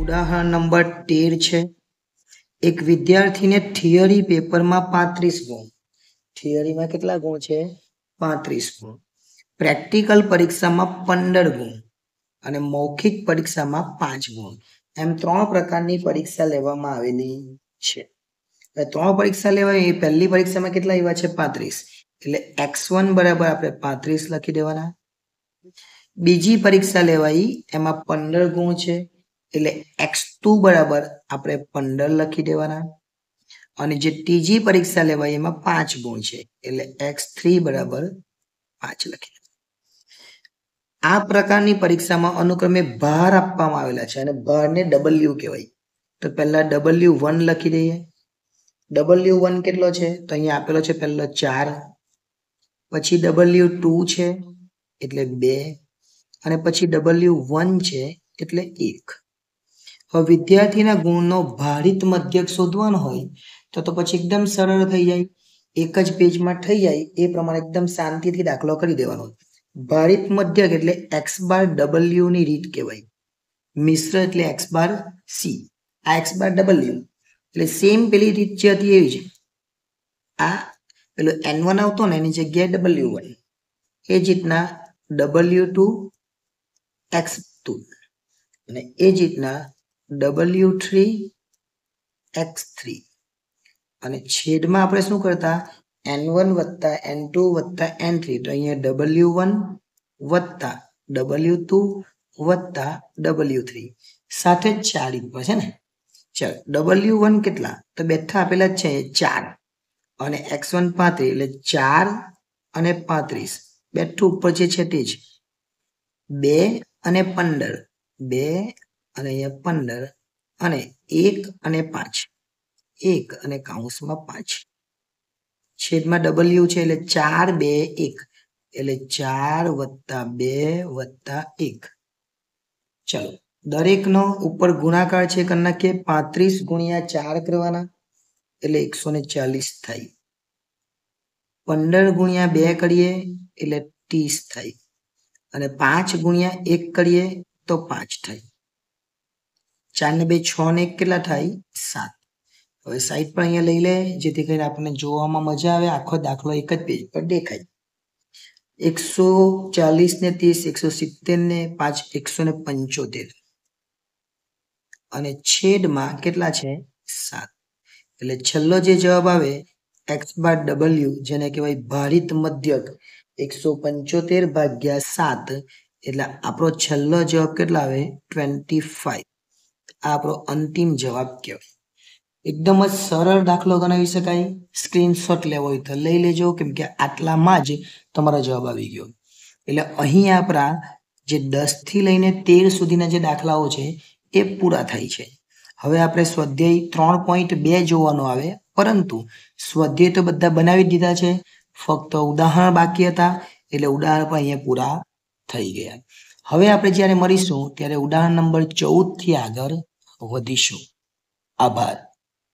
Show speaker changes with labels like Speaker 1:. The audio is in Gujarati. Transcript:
Speaker 1: ઉદાહરણ નંબર તેર છે એક વિદ્યાર્થીને થિયરી પેપરમાં પાંત્રીસ ગુણ થિયરીમાં કેટલા ગુણ છે પાંત્રીસ ગુણ પ્રેક્ટિકલ પરીક્ષામાં પંદર ગુણ અને મૌખિક પરીક્ષામાં પાંચ ગુણ એમ ત્રણ પ્રકારની પરીક્ષા લેવામાં આવેલી છે ત્રણ પરીક્ષા લેવાય એ પહેલી પરીક્ષામાં કેટલા એવા છે પાંત્રીસ એટલે એક્સ વન બરાબર આપણે પાંત્રીસ લખી દેવાના બીજી પરીક્ષા લેવાઈ એમાં પંદર ગુણ છે એટલે એક્સ ટુ બરાબર આપણે પંદર લખી દેવાના અને જે ત્રીજી પરીક્ષા લેવાય એમાં પાંચ ગુણ છે એટલે એક્સ થ્રી બરાબર પાંચ લખી આ પ્રકારની પરીક્ષામાં અનુક્રમે ભાર આપવામાં આવેલા છે અને ભારને ડબલ્યુ કહેવાય તો પહેલા ડબલ્યુ વન લખી દઈએ ડબલ્યુ વન કેટલો છે તો અહીંયા આપેલો છે પહેલો ચાર પછી ડબલ્યુ ટુ છે એટલે બે અને પછી ડબલ્યુ વન છે એટલે એક હવે વિદ્યાર્થીના ગુણનો ભારિત મધ્યક શોધવાનો હોય તો તો પછી એકદમ સરળ થઈ જાય એક જ પેજમાં થઈ જાય એ પ્રમાણે એકદમ શાંતિથી દાખલો કરી દેવાનો ભારિત મધ્યક એટલે એક્સ બાર ડબલ્યુની રીત કહેવાય મિશ્ર એટલે એક્સ બાર સી આ એક્સ બાર ડબલ્યુ એટલે સેમ પેલી રીત જે હતી એવી છે આ પેલો એન વન આવતો ને એની જગ્યાએ ડબલ્યુ વન એ જ રીતના ડબલ્યુ ટુ એક્સ ટુ અને એ જ રીતના ડબલ્યુ થ્રી એક્સ થ્રી અને છેડમાં આપણે શું કરતા એન વન વત્તા એન ટુ વત્તા એન થ્રી તો અહીંયા ડબલ્યુ વન વત્તા ડબલ્યુ ટુ વત્તા ડબલ્યુ થ્રી સાથે ચાર ઉપર છે ને ચાલ ડબલ્યુ વન કેટલા તો બેઠા આપેલા છે ચાર અને એક્સ વન પાંત્રીસ એટલે ચાર અને પાંત્રીસ બેઠું ઉપર જે છે તે જ બે અને પંદર બે અને અહીંયા પંદર અને એક અને પાંચ એક અને કાઉસમાં પાંચ છેદમાં ડબલ્યુ છે એટલે ચાર બે એક એટલે ચાર વત્તા બે વત્તા એક ચલો દરેકનો ઉપર ગુણાકાર છે કરી કે પાંત્રીસ ગુણ્યા ચાર કરવાના એટલે એકસો ને ચાલીસ થાય પંદર ગુણ્યા બે કરીએ એટલે ત્રીસ થાય અને પાંચ ગુણ્યા એક કરીએ તો પાંચ થાય ચાર ને બે છ ને એક કેટલા થાય સાત હવે સાઈડ પણ અહીંયા લઈ લે જેથી કરીને આપણને જોવામાં મજા આવે આખો દાખલો એક જ પેજ પર દેખાય એકસો ચાલીસ ને ત્રીસ એકસો સિત્તેર ને પાંચ એકસો ને પંચોતેર અને છેદમાં કેટલા છે સાત એટલે છેલ્લો જે જવાબ આવે એક્સ બાર ડબલ્યુ જેને કહેવાય ભારિત મધ્યક એકસો પંચોતેર ભાગ્યા સાત એટલે આપણો છેલ્લો જવાબ કેટલા આવે ટ્વેન્ટી ફાઈવ આ આપણો અંતિમ જવાબ કહેવાય એકદમ જ સરળ દાખલો ગણાવી શકાય સ્ક્રીનશોટ લેવો હોય તો લઈ લેજો કેમ કે આટલામાં જ તમારો જવાબ આવી ગયો એટલે અહીં આપણા જે દસથી લઈને તેર સુધીના જે દાખલાઓ છે એ પૂરા થાય છે હવે આપણે સ્વાધ્યાય ત્રણ પોઈન્ટ બે જોવાનો આવે પરંતુ સ્વાધ્યાય તો બધા બનાવી દીધા છે ફક્ત ઉદાહરણ બાકી હતા એટલે ઉદાહરણ પણ અહીંયા પૂરા થઈ ગયા હવે આપણે જ્યારે મળીશું ત્યારે ઉદાહરણ નંબર ચૌદથી આગળ વધીશું આભાર